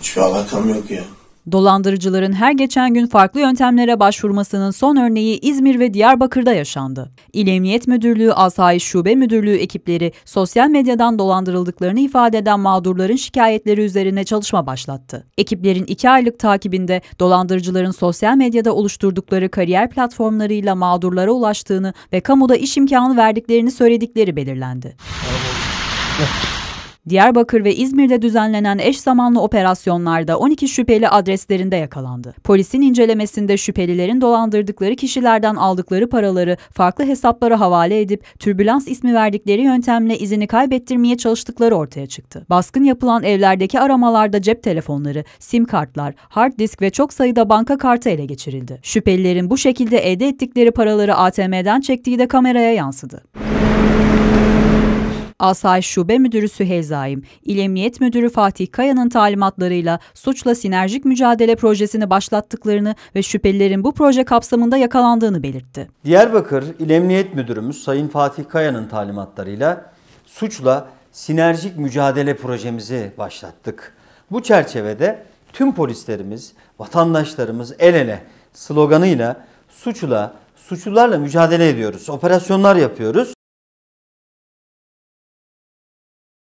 Hiçbir alakam yok ya. Dolandırıcıların her geçen gün farklı yöntemlere başvurmasının son örneği İzmir ve Diyarbakır'da yaşandı. İl Emniyet Müdürlüğü, Asayiş Şube Müdürlüğü ekipleri sosyal medyadan dolandırıldıklarını ifade eden mağdurların şikayetleri üzerine çalışma başlattı. Ekiplerin iki aylık takibinde dolandırıcıların sosyal medyada oluşturdukları kariyer platformlarıyla mağdurlara ulaştığını ve kamuda iş imkanı verdiklerini söyledikleri belirlendi. Diyarbakır ve İzmir'de düzenlenen eş zamanlı operasyonlarda 12 şüpheli adreslerinde yakalandı. Polisin incelemesinde şüphelilerin dolandırdıkları kişilerden aldıkları paraları farklı hesaplara havale edip türbülans ismi verdikleri yöntemle izini kaybettirmeye çalıştıkları ortaya çıktı. Baskın yapılan evlerdeki aramalarda cep telefonları, sim kartlar, hard disk ve çok sayıda banka kartı ele geçirildi. Şüphelilerin bu şekilde elde ettikleri paraları ATM'den çektiği de kameraya yansıdı. Asayiş Şube Müdürü Süheyl Zaim, İl Emniyet Müdürü Fatih Kaya'nın talimatlarıyla suçla sinerjik mücadele projesini başlattıklarını ve şüphelilerin bu proje kapsamında yakalandığını belirtti. Diyarbakır İl Emniyet Müdürümüz Sayın Fatih Kaya'nın talimatlarıyla suçla sinerjik mücadele projemizi başlattık. Bu çerçevede tüm polislerimiz, vatandaşlarımız el ele sloganıyla suçla, suçlularla mücadele ediyoruz. Operasyonlar yapıyoruz.